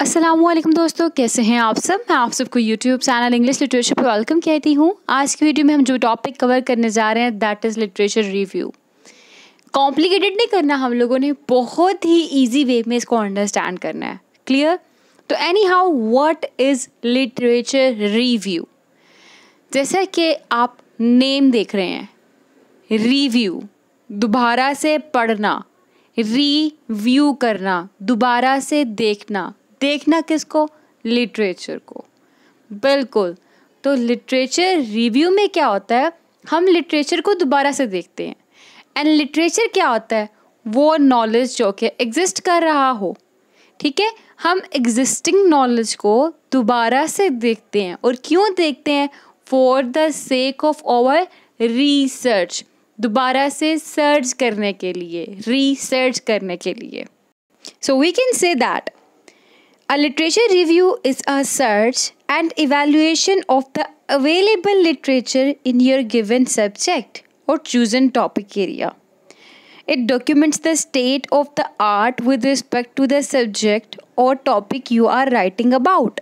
असलम दोस्तों कैसे हैं आप सब मैं आप सबको यूट्यूब चैनल इंग्लिश लिटरेचर पर वेलकम कहती हूँ आज की वीडियो में हम जो टॉपिक कवर करने जा रहे हैं that is literature review complicated नहीं करना हम लोगों ने बहुत ही ईजी वे में इसको अंडरस्टैंड करना है क्लियर तो anyhow what is literature review जैसा कि आप नेम देख रहे हैं रिव्यू दोबारा से पढ़ना रिव्यू करना दोबारा से देखना देखना किसको लिटरेचर को बिल्कुल तो लिटरेचर रिव्यू में क्या होता है हम लिटरेचर को दोबारा से देखते हैं एंड लिटरेचर क्या होता है वो नॉलेज जो कि एग्जिस्ट कर रहा हो ठीक है हम एग्जिस्टिंग नॉलेज को दोबारा से देखते हैं और क्यों देखते हैं for the sake of our research दोबारा से सर्च करने के लिए रिसर्च करने के लिए so we can say that A literature review is a search and evaluation of the available literature in your given subject or chosen topic area. It documents the state of the art with respect to the subject or topic you are writing about.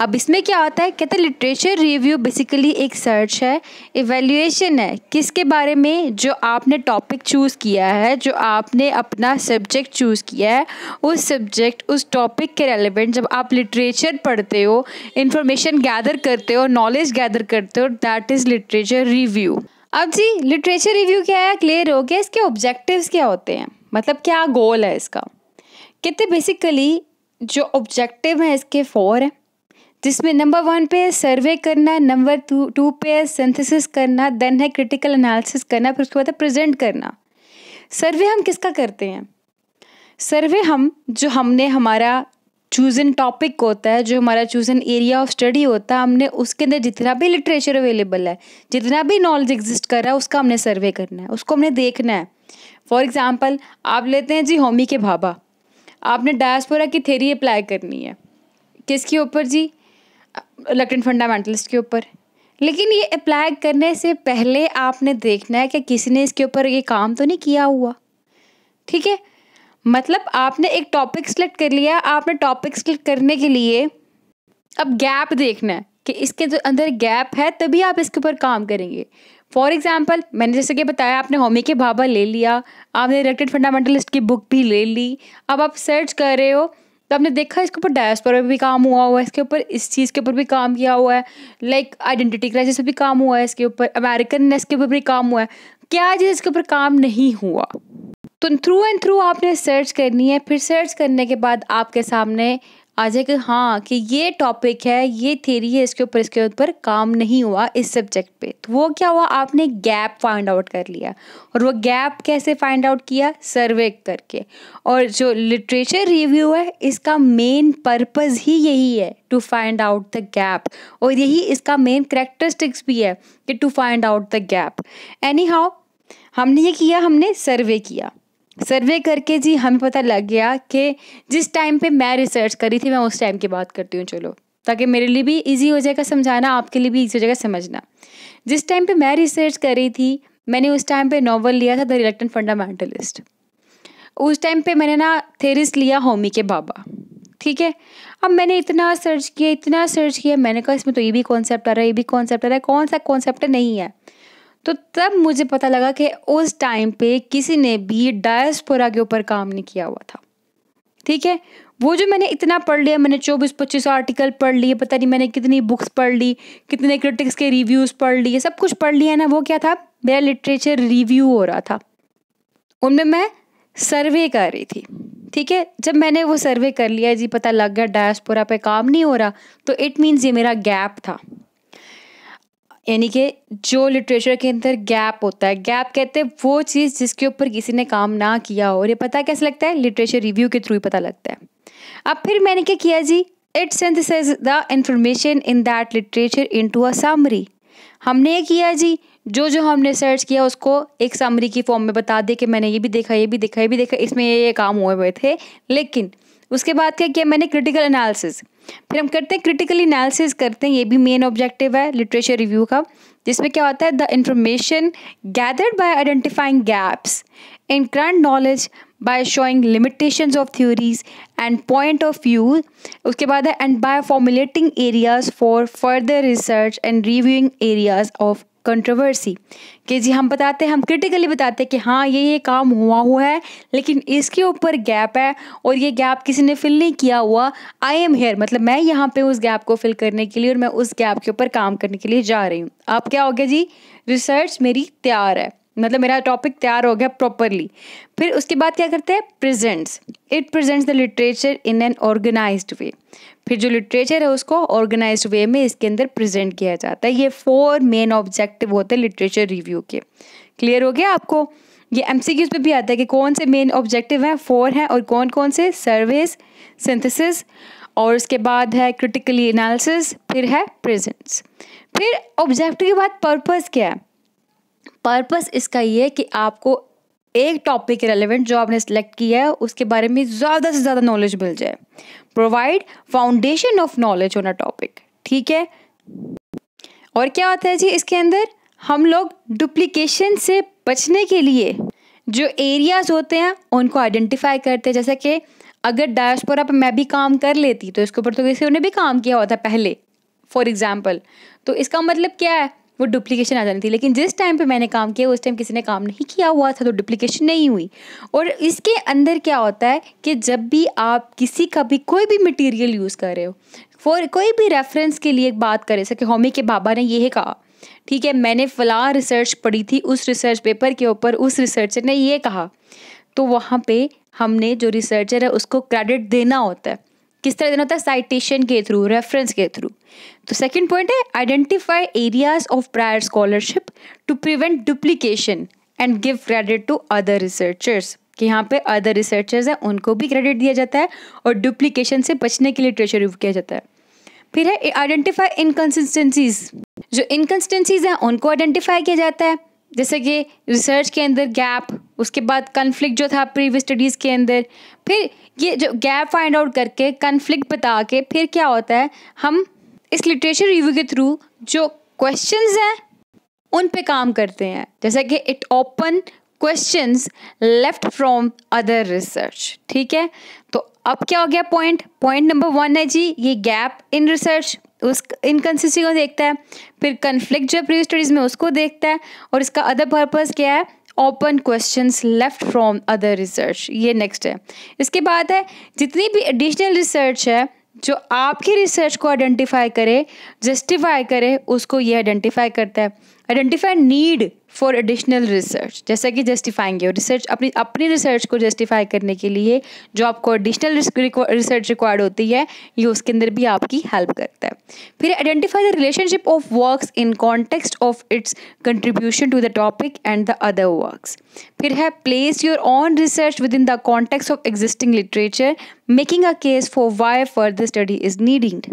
अब इसमें क्या होता है कहते हैं literature review basically एक search है evaluation है किसके बारे में जो आपने टॉपिक चूज़ किया है जो आपने अपना सब्जेक्ट चूज़ किया है उस सब्जेक्ट उस टॉपिक के रेलिवेंट जब आप लिटरेचर पढ़ते हो इंफॉर्मेशन गैदर करते हो नॉलेज गैदर करते हो दैट इज़ लिटरेचर रिव्यू अब जी लिटरेचर रिव्यू क्या है क्लियर हो गया इसके ऑब्जेक्टिव्स क्या होते हैं मतलब क्या गोल है इसका कहते बेसिकली जो ऑब्जेक्टिव है इसके फोर हैं जिसमें नंबर वन पे सर्वे करना नंबर टू टू पे सिंथेसिस करना देन है क्रिटिकल एनालिसिस करना फिर उसके बाद है प्रेजेंट करना सर्वे हम किसका करते हैं सर्वे हम जो हमने हमारा चूज़न टॉपिक होता है जो हमारा चूज़न एरिया ऑफ स्टडी होता है हमने उसके अंदर जितना भी लिटरेचर अवेलेबल है जितना भी नॉलेज एग्जिस्ट कर रहा है उसका हमने सर्वे करना है उसको हमने देखना है फॉर एग्ज़ाम्पल आप लेते हैं जी होमी के भाभा आपने डायस्पोरा की थेरी अप्लाई करनी है किसके ऊपर जी लैटिन फंडामेंटलिस्ट के ऊपर लेकिन ये अप्लाई करने से पहले आपने देखना है कि किसी ने इसके ऊपर ये काम तो नहीं किया हुआ ठीक है मतलब आपने एक टॉपिक सेलेक्ट कर लिया आपने टॉपिक सेलेक्ट करने के लिए अब गैप देखना है कि इसके जो अंदर गैप है तभी आप इसके ऊपर काम करेंगे फॉर एग्ज़ाम्पल मैंने जैसे कि बताया आपने होमी के भाबा ले लिया आपने इलेक्टेड फंडामेंटलिस्ट की बुक भी ले ली अब आप सर्च कर रहे हो तो आपने देखा इसके ऊपर डायस्पोर पर भी काम हुआ हुआ है इसके ऊपर इस चीज़ के ऊपर भी काम किया हुआ है लाइक आइडेंटिटी क्राइसिस पर भी काम हुआ है इसके ऊपर नेस के ऊपर भी काम हुआ है क्या चीज़ इसके ऊपर काम नहीं हुआ तो थ्रू एंड थ्रू आपने सर्च करनी है फिर सर्च करने के बाद आपके सामने आ जाए कि हाँ कि ये टॉपिक है ये थेरी है इसके ऊपर इसके ऊपर काम नहीं हुआ इस सब्जेक्ट पे तो वो क्या हुआ आपने गैप फाइंड आउट कर लिया और वो गैप कैसे फाइंड आउट किया सर्वे करके और जो लिटरेचर रिव्यू है इसका मेन पर्पज़ ही यही है to find out the gap और यही इसका मेन करेक्टरिस्टिक्स भी है कि to find out the gap anyhow हमने ये किया हमने सर्वे किया सर्वे करके जी हमें पता लग गया कि जिस टाइम पे मैं रिसर्च करी थी मैं उस टाइम की बात करती हूँ चलो ताकि मेरे लिए भी इजी हो जाएगा समझाना आपके लिए भी इजी हो जाएगा समझना जिस टाइम पे मैं रिसर्च कर रही थी मैंने उस टाइम पे नॉवल लिया था द रिलेक्टेंट फंडामेंटलिस्ट उस टाइम पे मैंने ना थेरिस लिया होमी के बाबा ठीक है अब मैंने इतना सर्च किया इतना सर्च किया मैंने कहा इसमें तो ये भी कॉन्सेप्ट आ रहा है ये भी कॉन्सेप्ट आ रहा है कौन सा कॉन्सेप्ट नहीं है तो तब मुझे पता लगा कि उस टाइम पे किसी ने भी डायस्पोरा के ऊपर काम नहीं किया हुआ था ठीक है वो जो मैंने इतना पढ़ लिया मैंने चौबीस पच्चीस आर्टिकल पढ़ लिए पता नहीं मैंने कितनी बुक्स पढ़ ली कितने क्रिटिक्स के रिव्यूज़ पढ़ लिए सब कुछ पढ़ लिया ना वो क्या था मेरा लिटरेचर रिव्यू हो रहा था उनमें मैं सर्वे कर रही थी ठीक है जब मैंने वो सर्वे कर लिया जी पता लग गया डायस्पोरा पे काम नहीं हो रहा तो इट मीन्स ये मेरा गैप था यानी कि जो लिटरेचर के अंदर गैप होता है गैप कहते हैं वो चीज़ जिसके ऊपर किसी ने काम ना किया हो और ये पता कैसे लगता है लिटरेचर रिव्यू के थ्रू ही पता लगता है अब फिर मैंने क्या किया जी it synthesize the information in that literature into a summary हमने ये किया जी जो जो हमने सर्च किया उसको एक सामरी की फॉर्म में बता दे कि मैंने ये भी देखा ये भी देखा ये भी देखा इसमें ये ये काम हुए हुए थे लेकिन उसके बाद क्या किया मैंने क्रिटिकल एनालिसिस फिर हम करते हैं क्रिटिकल एनालिसिस करते हैं ये भी मेन ऑब्जेक्टिव है लिटरेचर रिव्यू का जिसमें क्या होता है the information gathered by identifying gaps in current knowledge by showing limitations of theories and point of view उसके बाद है and by formulating areas for further research and reviewing areas of controversy कि जी हम बताते हैं हम क्रिटिकली बताते हैं कि हाँ ये ये काम हुआ हुआ है लेकिन इसके ऊपर गैप है और ये गैप किसी ने फिल नहीं किया हुआ आई एम हेयर मतलब मैं यहाँ पे उस गैप को फिल करने के लिए और मैं उस गैप के ऊपर काम करने के लिए जा रही हूँ आप क्या हो गया जी रिसर्च मेरी तैयार है मतलब मेरा टॉपिक तैयार हो गया प्रॉपरली फिर उसके बाद क्या करते हैं presents it presents the literature in an organise way फिर जो लिटरेचर है उसको ऑर्गेनाइज्ड वे में इसके अंदर प्रेजेंट किया जाता है ये फोर मेन ऑब्जेक्टिव होते हैं लिटरेचर रिव्यू के क्लियर हो गया आपको ये एम सी क्यूज पर भी आता है कि कौन से मेन ऑब्जेक्टिव हैं फोर हैं और कौन कौन से सर्वेस सिंथेसिस और उसके बाद है क्रिटिकली एनालिसिस फिर है प्रेजेंट्स फिर ऑब्जेक्टिव के बाद पर्पस क्या है पर्पस इसका ये है कि आपको एक टॉपिक रेलिवेंट जो आपने सेलेक्ट किया है उसके बारे में ज़्यादा से ज़्यादा नॉलेज मिल जाए provide foundation of knowledge on a topic ठीक है और क्या होता है जी इसके अंदर हम लोग डुप्लीकेशन से बचने के लिए जो एरियाज होते हैं उनको आइडेंटिफाई करते हैं जैसे कि अगर डायस्पोरा पर मैं भी काम कर लेती तो इसके ऊपर तो किसी ने भी काम किया होता पहले फॉर एग्ज़ाम्पल तो इसका मतलब क्या है वो डुप्लीकेशन आ जानी थी लेकिन जिस टाइम पे मैंने काम किया उस टाइम किसी ने काम नहीं किया हुआ था तो डुप्लीकेशन नहीं हुई और इसके अंदर क्या होता है कि जब भी आप किसी का भी कोई भी मटेरियल यूज़ कर रहे हो फॉर कोई भी रेफरेंस के लिए बात करें सके होमी के बाबा ने यह कहा ठीक है मैंने फला रिसर्च पढ़ी थी उस रिसर्च पेपर के ऊपर उस रिसर्चर ने ये कहा तो वहाँ पे हमने जो रिसर्चर है उसको क्रेडिट देना होता है किस तरह देना होता है साइटेशन के थ्रू रेफरेंस के थ्रू तो सेकंड पॉइंट है identify areas of prior scholarship to prevent duplication and give credit to other researchers कि यहाँ पे अदर रिसर्चर्स हैं उनको भी क्रेडिट दिया जाता है और डुप्लीकेशन से बचने के लिए ट्रेचर किया जाता है फिर है आइडेंटिफाई इनकन्सिस्टेंसीज जो इनकन्सिस्टेंसीज हैं उनको आइडेंटिफाई किया जाता है जैसे कि रिसर्च के अंदर गैप उसके बाद कन्फ्लिक्ट जो था प्रीवियस स्टडीज़ के अंदर फिर ये जो गैप फाइंड आउट करके कन्फ्लिक्ट बता के फिर क्या होता है हम इस लिटरेचर रिव्यू के थ्रू जो क्वेश्चन हैं उन पे काम करते हैं जैसे कि it open question left from other research ठीक है तो अब क्या हो गया पॉइंट पॉइंट नंबर वन है जी ये गैप इन रिसर्च उस इनकन्सिस्टेंसी को देखता है फिर कन्फ्लिक्ट जो प्री स्टडीज़ में उसको देखता है और इसका अदर पर्पज़ क्या है open question left from other research ये नेक्स्ट है इसके बाद है जितनी भी एडिशनल रिसर्च है जो आपकी रिसर्च को आइडेंटिफाई करे जस्टिफाई करे उसको ये आइडेंटिफाई करता है identify need for additional research जैसा कि जस्टिफाइंग योर रिसर्च अपनी अपनी रिसर्च को जस्टिफाई करने के लिए जो आपको एडिशनल रिसर्च रिक्वायर्ड होती है ये उसके अंदर भी आपकी हेल्प करता है फिर identify the relationship of work in context of its contribution to the topic and the other works फिर है place your own research within the context of existing literature making a case for why further study is needing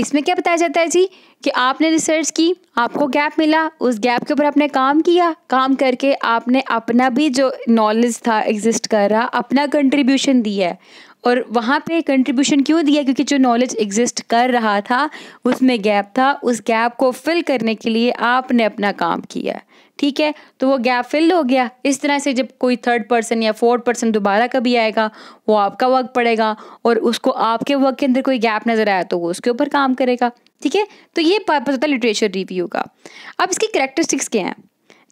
इसमें क्या बताया जाता है जी कि आपने research की आपको गैप मिला उस गैप के ऊपर आपने काम किया काम करके आपने अपना भी जो नॉलेज था एग्जिस्ट कर रहा अपना कंट्रीब्यूशन दिया है और वहाँ पे कंट्रीब्यूशन क्यों दिया क्योंकि जो नॉलेज एग्जिस्ट कर रहा था उसमें गैप था उस गैप को फिल करने के लिए आपने अपना काम किया ठीक है तो वो गैप फिल हो गया इस तरह से जब कोई थर्ड पर्सन या फोर्थ पर्सन दोबारा कभी आएगा वो आपका वर्क पड़ेगा और उसको आपके वर्क के अंदर कोई गैप नज़र आया तो वो उसके ऊपर काम करेगा ठीक है तो ये पर्पज होता है लिटरेचर रिव्यू का अब इसकी करेक्टरिस्टिक्स क्या हैं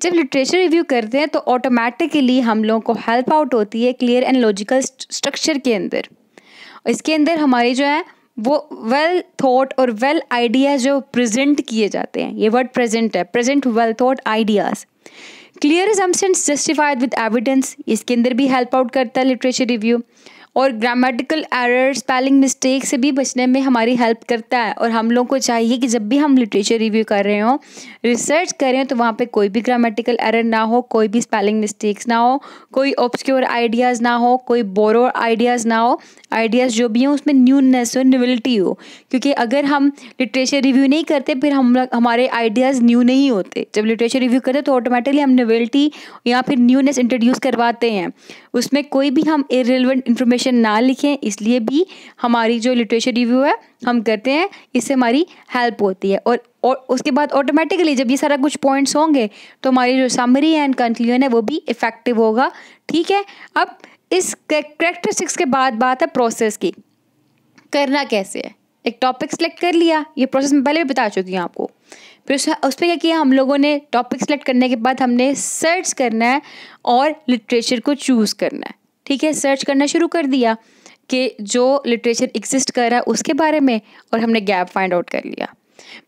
जब लिटरेचर रिव्यू करते हैं तो ऑटोमेटिकली हम लोगों को हेल्प आउट होती है क्लियर एंड लॉजिकल स्ट्रक्चर के अंदर इसके अंदर हमारी जो है वो वेल थॉट और वेल आइडिया जो प्रेजेंट किए जाते हैं ये वर्ड प्रेजेंट है present well thought ideas clear assumptions justified with evidence इसके अंदर भी हेल्प आउट करता है लिटरेचर रिव्यू और ग्रामेटिकल एरर स्पेलिंग मिस्टेक से भी बचने में हमारी हेल्प करता है और हम लोगों को चाहिए कि जब भी हम लिटरेचर रिव्यू कर रहे हों रिसर्च कर रहे हो तो वहाँ पे कोई भी ग्रामेटिकल एरर ना हो कोई भी स्पेलिंग मिस्टेक्स ना हो कोई ऑब्सक्योर आइडियाज़ ना हो कोई बोरो आइडियाज़ ना हो आइडियाज़ जो भी हों उसमें न्यूनेस हो न्यूलिटी हो क्योंकि अगर हम लिटरेचर रिव्यू नहीं करते फिर हम हमारे आइडियाज़ न्यू नहीं होते जब लिटरेचर रिव्यू करते तो ऑटोमेटिकली हम नोवेल्टी या फिर न्यूनेस इंट्रोड्यूस करवाते हैं उसमें कोई भी हम इरेलीवेंट इन्फॉर्मेशन क्वेश्चन ना लिखें इसलिए भी हमारी जो लिटरेचर रिव्यू है हम करते हैं इससे हमारी हेल्प होती है और और उसके बाद ऑटोमेटिकली जब ये सारा कुछ पॉइंट्स होंगे तो हमारी जो समरी एंड कंक्लूजन है वो भी इफ़ेक्टिव होगा ठीक है अब इस करेक्टरिस्टिक्स के बाद बात है प्रोसेस की करना कैसे है एक टॉपिक सेलेक्ट कर लिया ये प्रोसेस मैं पहले भी बता चुकी हूँ आपको फिर उस उस पर क्या किया हम लोगों ने टॉपिक सेलेक्ट करने के बाद हमने सर्च करना है और लिटरेचर को चूज़ करना है ठीक है सर्च करना शुरू कर दिया कि जो लिटरेचर एग्जिस्ट कर रहा है उसके बारे में और हमने गैप फाइंड आउट कर लिया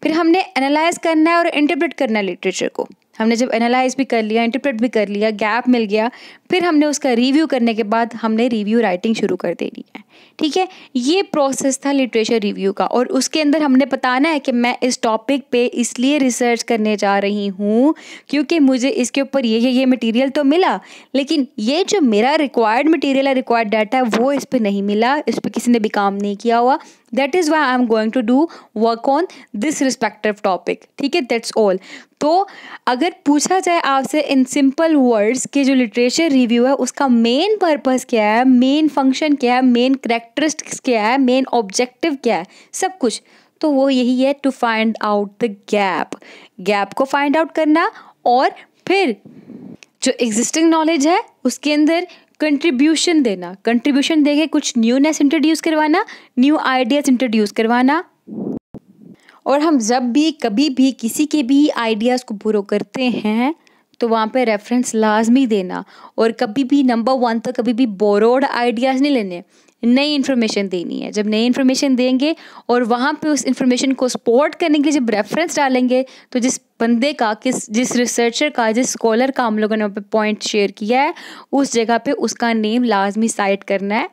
फिर हमने एनालाइज करना है और इंटरप्रेट करना है लिटरेचर को हमने जब एनालाइज भी कर लिया इंटरप्रेट भी कर लिया गैप मिल गया फिर हमने उसका रिव्यू करने के बाद हमने रिव्यू राइटिंग शुरू कर देनी है ठीक है ये प्रोसेस था लिटरेचर रिव्यू का और उसके अंदर हमने बताना है कि मैं इस टॉपिक पे इसलिए रिसर्च करने जा रही हूँ क्योंकि मुझे इसके ऊपर ये ये ये मटेरियल तो मिला लेकिन ये जो मेरा रिक्वायर्ड मटेरियल है रिक्वायर्ड डाटा है वो इस पर नहीं मिला इस पर किसी ने भी काम नहीं किया हुआ that is why I am going to do work on this respective topic ठीक है दैट्स ऑल तो अगर पूछा जाए आपसे इन सिंपल वर्ड्स के जो लिटरेचर रिव्यू है उसका मेन पर्पस क्या है मेन फंक्शन क्या है मेन करेक्टरिस्टिक्स क्या है मेन ऑब्जेक्टिव क्या है सब कुछ तो वो यही है to find out the gap gap को फाइंड आउट करना और फिर जो एग्जिस्टिंग नॉलेज है उसके अंदर कंट्रीब्यूशन देना कंट्रीब्यूशन देके कुछ न्यूनेस इंट्रोड्यूस करवाना न्यू आइडियाज़ इंट्रोड्यूस करवाना और हम जब भी कभी भी किसी के भी आइडियाज़ को पूरा करते हैं तो वहाँ पे रेफरेंस लाजमी देना और कभी भी नंबर वन तो कभी भी बोरोड आइडियाज़ नहीं लेने नई इन्फॉर्मेशन देनी है जब नई इन्फॉर्मेशन देंगे और वहाँ पे उस इन्फॉर्मेशन को सपोर्ट करने के लिए जब रेफरेंस डालेंगे तो जिस बंदे का किस जिस रिसर्चर का जिस स्कॉलर का हम लोगों ने वहाँ पर पॉइंट शेयर किया है उस जगह पर उसका नेम लाजमी साइट करना है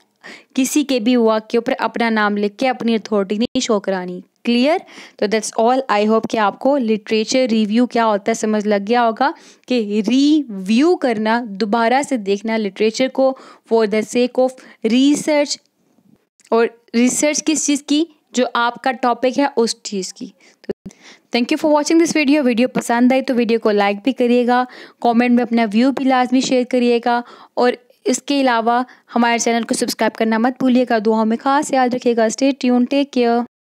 किसी के भी वर्क के ऊपर अपना नाम लिख के अपनी अथॉरिटी नहीं शो करानी क्लियर तो दैट्स ऑल आई होप कि आपको लिटरेचर रिव्यू क्या होता है समझ लग गया होगा कि रिव्यू करना दोबारा से देखना लिटरेचर को for the sake of research और रिसर्च किस चीज़ की जो आपका टॉपिक है उस चीज़ की तो thank you for watching this video video पसंद आई तो वीडियो को लाइक भी करिएगा कमेंट में अपना व्यू भी लाजमी शेयर करिएगा और इसके अलावा हमारे चैनल को सब्सक्राइब करना मत भूलिएगा दुआ में खास याद रखिएगा स्टे ट्यून टेक केयर